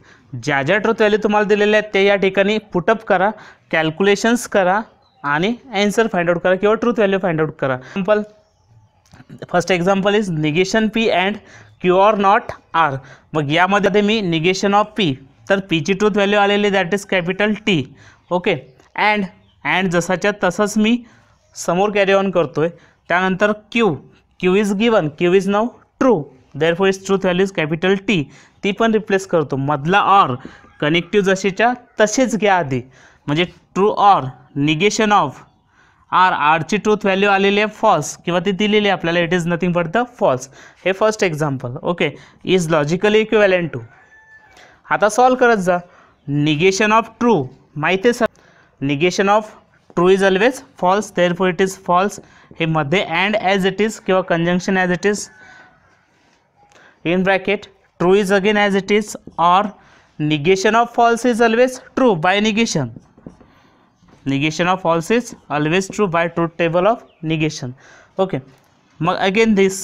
ज्या ज्या ट्रुथ व्हॅल्यू तुम्हाला दिलेल्या आहेत ते या ठिकाणी पुटअप करा कॅल्क्युलेशन्स करा आणि अँसर फाइंड आउट करा किंवा ट्रूथ व्हॅल्यू फाइंड आउट करा simple first example is negation P and Q or not R मग यामध्ये मी निगेशन ऑफ पी तर पीची ट्रूथ व्हॅल्यू आलेली that is capital T okay and and जसाच्या तसंच मी समोर कॅरी ऑन करतो आहे त्यानंतर Q Q is given Q is now true therefore is truth value is capital T ती पण रिप्लेस करतो मधला ऑर कनेक्टिव्ह जसेच्या तसेच घ्या आधी म्हणजे true or negation of R आरची ट्रूथ व्हॅल्यू आलेली आहे फॉल्स किंवा ती दिलेली आहे आपल्याला it is nothing but the false हे first example okay is logically equivalent to आता सॉल्व करत जा निगेशन ऑफ ट्रू माहिती आहे sir negation of true is always false therefore it is false हे मध्ये अँड ॲज इट इज किंवा conjunction as it is in bracket true is again as it is or negation of false is always true by negation negation of false is always true by truth table of negation okay मग again this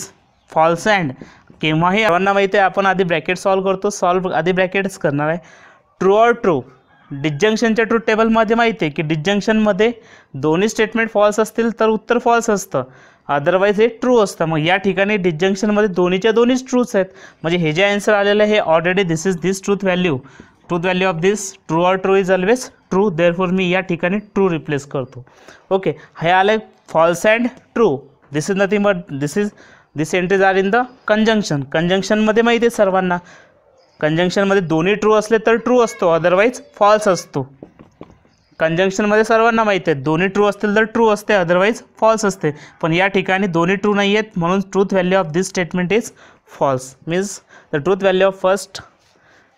false and केव्हाही सर्वांना माहिती आहे आपण आधी bracket solve करतो solve आधी ब्रॅकेटच करणार आहे ट्रू ऑर ट्रू डिजंक्शनच्या ट्रूथ टेबलमध्ये माहिती आहे की डिजंक्शनमध्ये दोन्ही स्टेटमेंट फॉल्स असतील तर उत्तर फॉल्स असतं अदरवाईज हे ट्रू असतं मग या ठिकाणी डिजंक्शनमध्ये दोन्हीच्या दोन्हीच ट्रूथ्स आहेत म्हणजे हे जे आन्सर आलेलं आहे हे already this is this truth value truth value of this true or true is always true therefore या ठिकाणी ट्रू रिप्लेस करतो ओके हे आले false and true this is nothing but this is this entries are in the conjunction कंजंक्शनमध्ये माहिती आहे सर्वांना कंजंक्शनमध्ये दोन्ही ट्रू असले तर ट्रू असतो अदरवाईज फॉल्स असतो कंजंक्शनमध्ये सर्वांना माहीत आहे दोन्ही ट्रू असतील तर ट्रू असते अदरवाईज फॉल्स असते पण या ठिकाणी दोन्ही ट्रू नाही आहेत म्हणून truth value of this statement is false means the truth value of first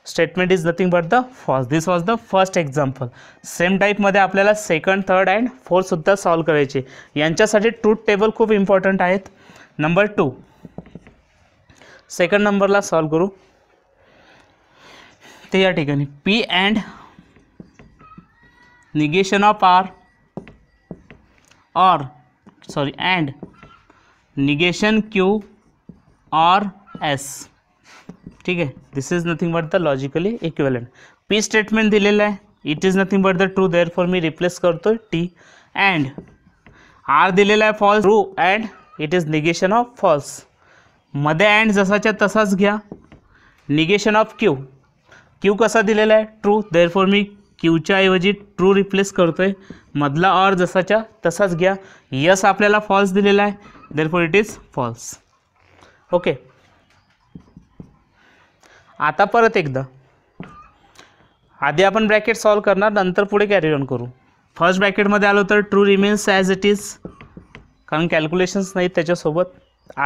statement is nothing but the first this was the first example same टाईपमध्ये आपल्याला सेकंड थर्ड अँड फोर्थसुद्धा सॉल्व करायचे यांच्यासाठी ट्रूथ टेबल खूप important आहेत number two second नंबरला solve करू ते या ठिकाणी P and negation of R or sorry and negation Q or S ठीक आहे this is nothing but the logically equivalent P statement दिलेलं आहे it is nothing but the true therefore मी रिप्लेस करतो टी अँड आर दिलेला आहे false true and it is negation of false मध्ये and जसाच्या तसाच घ्या निगेशन ऑफ क्यू क्यू कसा दिलेला आहे ट्रू देअर फॉर मी क्यूच्या ऐवजी ट्रू रिप्लेस करतो आहे मधला ऑर जसाच्या तसाच घ्या यस आपल्याला फॉल्स दिलेला आहे therefore it is false okay आता परत एकदा आधी आपण ब्रॅकेट सॉल्व करणार नंतर पुढे कॅरी ऑन करू फर्स्ट ब्रॅकेटमध्ये आलो तर true remains as it is कारण कॅल्क्युलेशन्स नाहीत त्याच्यासोबत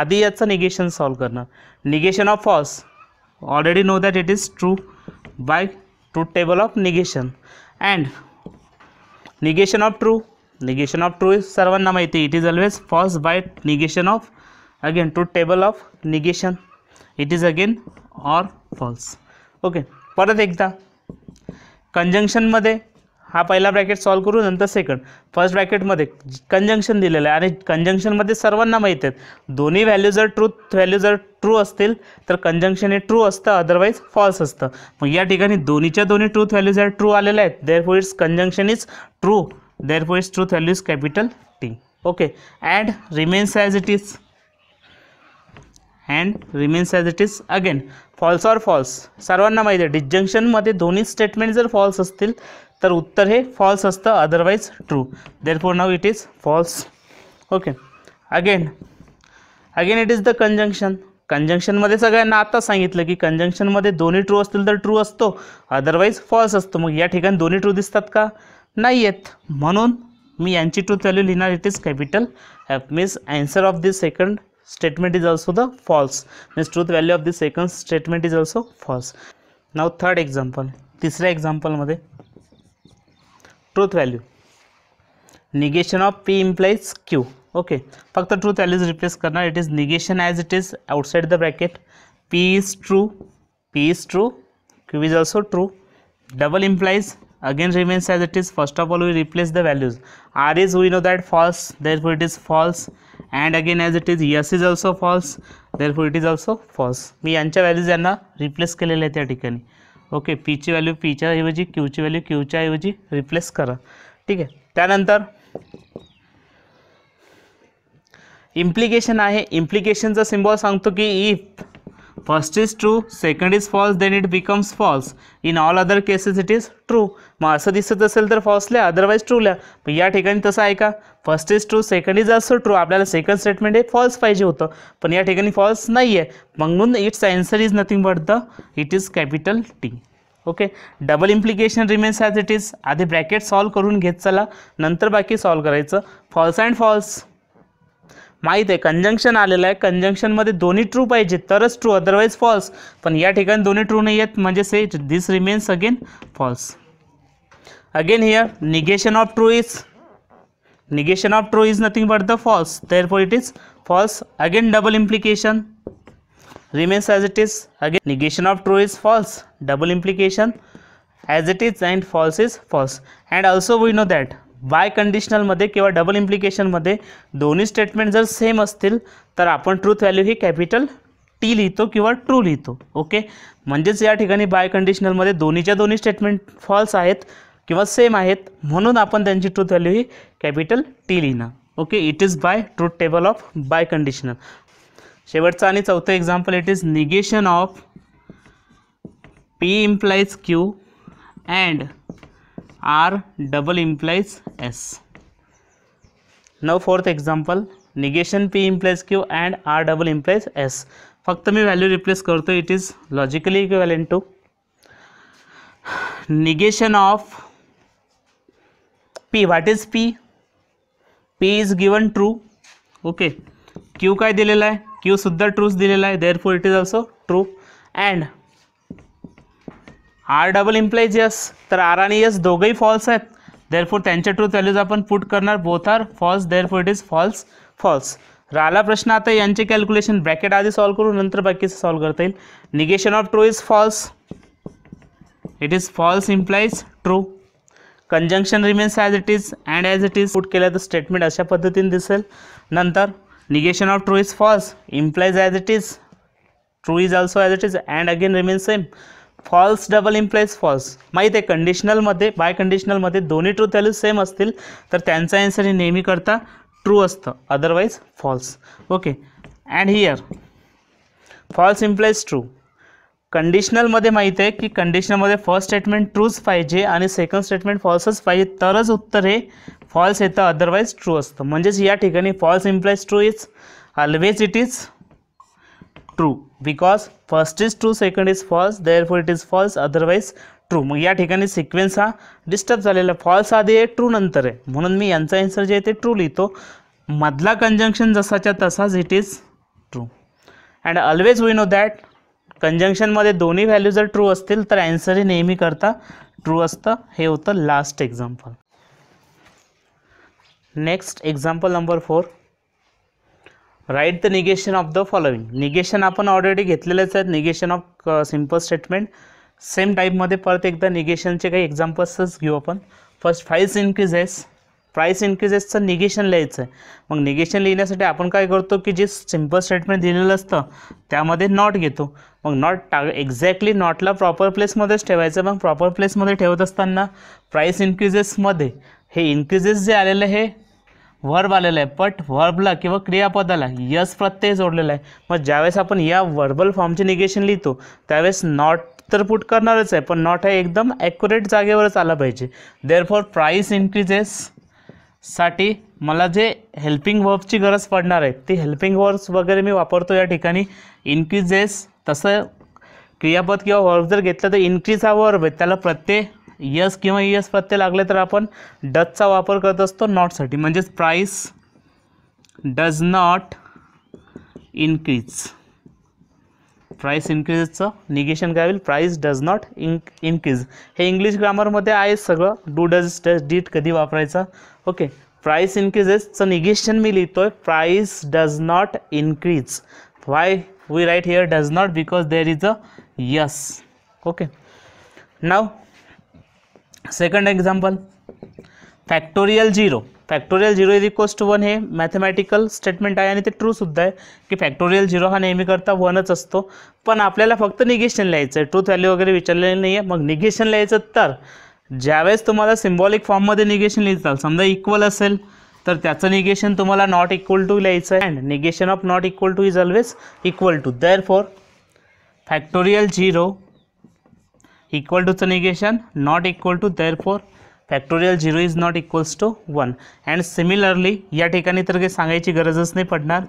आधी याचं निगेशन सॉल्व करणार negation of false already know that it is true by true table of negation and negation of true negation of true is सर्वांना माहिती it is always false by negation of again true table of negation it is again or false okay परत एकदा कंजंक्शनमध्ये हा पहिला bracket solve करू नंतर second first ब्रॅकेटमध्ये conjunction दिलेलं आहे आणि कंजंक्शनमध्ये सर्वांना माहीत आहेत दोन्ही व्हॅल्यू जर ट्रूथ व्हॅल्यू जर ट्रू असतील तर कंजंक्शन हे ट्रू असतं अदरवाईज फॉल्स असतं मग या ठिकाणी दोन्हीच्या दोन्ही ट्रूथ व्हॅल्यूज जर ट्रू आलेल्या आहेत for its conjunction is true for its truth is capital T okay and remains as it is and remains as it is again false or false सर्वांना माहिती आहे डिजंक्शनमध्ये दोन्ही स्टेटमेंट जर फॉल्स असतील तर उत्तर हे फॉल्स असतं otherwise true therefore now it is false okay again again it is the conjunction कंजंक्शनमध्ये सगळ्यांना आता सांगितलं की कंजंक्शनमध्ये दोन्ही ट्रू असतील तर ट्रू असतो अदरवाईज फॉल्स असतो मग या ठिकाणी दोन्ही ट्रू दिसतात का नाही आहेत म्हणून मी यांची ट्रूथ व्हॅल्यू लिहिणार it is capital F means answer of this second statement is also the false means truth value of the second statement is also false now third example this example made truth value negation of p implies q okay fuck the truth value is replaced karna it is negation as it is outside the bracket p is true p is true q is also true double implies again remains as it is first of all we replace the values r is we know that false therefore it is false and again as it is S is also false therefore is also also मी यांच्या values यांना replace केलेल्या आहे त्या ठिकाणी okay पीची value पीच्या ऐवजी क्यूची value क्यूच्या ऐवजी रिप्लेस करा ठीक आहे त्यानंतर इम्प्लिकेशन आहे इम्प्लिकेशनचा सिम्बॉल सांगतो की if first is true second is false then it becomes false in all other cases it is true मग असं दिसत असेल तर फॉल्स लिहा अदरवाईज ट्रू लिहा पण या ठिकाणी तसं आहे का first is true second is also true आपल्याला सेकंड स्टेटमेंट हे फॉल्स पाहिजे होतं पण या ठिकाणी फॉल्स नाही आहे म्हणून its answer is nothing but the it is capital T okay double implication remains as it is आधी ब्रॅकेट सॉल्व करून घेत चला नंतर बाकी सॉल्व करायचं फॉल्स अँड फॉल्स माहीत आहे कंजंक्शन आलेलं आहे कंजंक्शनमध्ये दोन्ही ट्रू पाहिजे तरच ट्रू अदरवाईज फॉल्स पण या ठिकाणी दोन्ही ट्रू नाही आहेत म्हणजे say this remains again false again here negation of true is negation of true is nothing but the false therefore it is false again double implication remains as it is again negation of true is false double implication as it is and false is false and also we know that बाय कंडिशनलमध्ये किंवा double इम्प्लिकेशनमध्ये दोन्ही statement जर same असतील तर आपण truth value ही capital T लिहितो किंवा ट्रू लिहितो ओके म्हणजेच या ठिकाणी बाय कंडिशनलमध्ये दोन्हीच्या दोन्ही स्टेटमेंट फॉल्स आहेत किंवा सेम आहेत म्हणून आपण त्यांची ट्रूथ व्हॅल्यू ही कॅपिटल टी लिहिणं okay it is by truth table of biconditional शेवटचं आणि चौथं example it is negation of P implies Q and R double implies S now fourth example negation P implies Q and R double implies S फक्त मी value replace करतो it is logically equivalent to negation of P what is P P is given true okay Q काय दिलेला आहे क्यूसुद्धा ट्रूच दिलेला आहे therefore it is also true and R double implies S तर आर आणि यस दोघेही फॉल्स आहेत देअरफोर त्यांच्या ट्रूथ व्हॅल्यूज आपण पुट करणार both R false therefore it is false false राहिला प्रश्न आता यांचे कॅल्क्युलेशन ब्रॅकेट आधी सॉल्व करू नंतर बाकीचं सॉल्व करता येईल negation of true is false it is false implies true conjunction remains as it is and as it is put केलं तर स्टेटमेंट अशा पद्धतीने दिसेल नंतर negation of true is false implies as it is true is also as it is and again remains same false double implies false माहीत आहे कंडिशनलमध्ये bye कंडिशनलमध्ये दोन्ही true value same असतील तर त्यांचा ॲन्सर हे नेहमी करता ट्रू असतं otherwise false okay and here false implies true कंडिशनलमध्ये माहीत आहे की कंडिशनलमध्ये फर्स्ट स्टेटमेंट ट्रूच पाहिजे आणि सेकंड स्टेटमेंट फॉल्सच पाहिजे तरच उत्तर हे फॉल्स येतं अदरवाईज ट्रू असतं म्हणजेच या ठिकाणी false implies true is always it is true because first is true second is false therefore it is false otherwise true मग या ठिकाणी सिक्वेन्स हा डिस्टर्ब झालेला फॉल्स आधी आहे ट्रू नंतर आहे म्हणून मी यांचा आन्सर जे आहे ते ट्रू लिहितो मधला कंजंक्शन जसाच्या तसाच it is true and always we know that कंजंक्शनमध्ये दोन्ही व्हॅल्यू जर ट्रू असतील तर ॲन्सर हे नेहमी करता ट्रू असतं हे होतं last example next example number four write the negation of the following negation आपण ऑलरेडी घेतलेलंच आहेत negation of simple statement same टाईपमध्ये परत एकदा निगेशनचे काही एक्झाम्पल्सच घेऊ आपण फर्स्ट प्राईस इन्क्रीजेस प्राईस इन्क्रीजेसचं निगेशन लिहायचं आहे मग निगेशन लिहिण्यासाठी आपण काय करतो की जे सिम्पल स्टेटमेंट दिलेलं असतं त्यामध्ये नॉट घेतो मग नॉट टा एक्झॅक्टली नॉटला प्रॉपर प्लेसमध्येच ठेवायचं मग प्रॉपर प्लेसमध्ये ठेवत असताना प्राईस इन्क्रीजेसमध्ये हे इन्क्रीजेस जे आलेलं हे वर्ब आलेलं आहे पट वर्बला किंवा क्रियापदाला यस प्रत्यय जोडलेला आहे मग ज्यावेळेस आपण या वर्बल फॉर्मचे निगेशन लिहितो त्यावेळेस नॉट तर पुट करणारच आहे पण नॉट हे एकदम ॲक्युरेट जागेवरच आला पाहिजे फॉर प्राईस साठी मला जे हेल्पिंग वर्बची गरज पडणार आहे ती हेल्पिंग वर्ब्स वगैरे मी वापरतो या ठिकाणी इन्क्रीजेस तसं क्रियापद किंवा वर्ब जर घेतलं तर इन्क्रीज हा वर्ब आहे त्याला प्रत्यय यस किंवा यस प्रत्यय लागले तर आपण डचचा वापर करत असतो नॉटसाठी म्हणजेच price does not increase price इन्क्रीजचं निगेशन काय होईल price does not in increase हे इंग्लिश ग्रामरमध्ये आहे सगळं डू डज डज डीट कधी वापरायचं ओके प्राईस इन्क्रीजेसचं निगेशन मी लिहितो आहे price does not increase why we write here does not because there is a yes okay now second example factorial zero factorial zero is equals to one हे mathematical statement आहे आणि ते ट्रूसुद्धा आहे की फॅक्टोरियल झिरो हा नेहमीकरता करता वनच असतो पण आपल्याला फक्त निगेशन लिहायचं आहे ट्रूथ व्हॅल्यू वगैरे विचारलेली नाही आहे मग निगेशन लिहायचं तर ज्यावेळेस तुम्हाला सिम्बॉलिक फॉर्ममध्ये निगेशन लिहिचाल समजा इक्वल असेल तर त्याचं निगेशन तुम्हाला नॉट इक्वल टू लिहायचं आहे and negation of not equal to is always equal to therefore factorial zero equal to negation not equal to to for factorial zero is not equals to one and similarly या ठिकाणी तर काही सांगायची गरजच नाही पडणार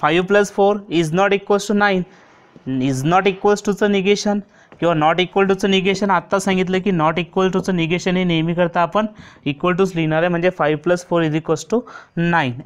five plus four is not equals to nine is not equals टूचं negation किंवा नॉट इक्वल टूचं निगेशन आत्ता सांगितलं की नॉट इक्वल टूचं निगेशन हे नेहमीकरता आपण इक्वल टूच लिहिणार आहे म्हणजे five plus four is equals to nine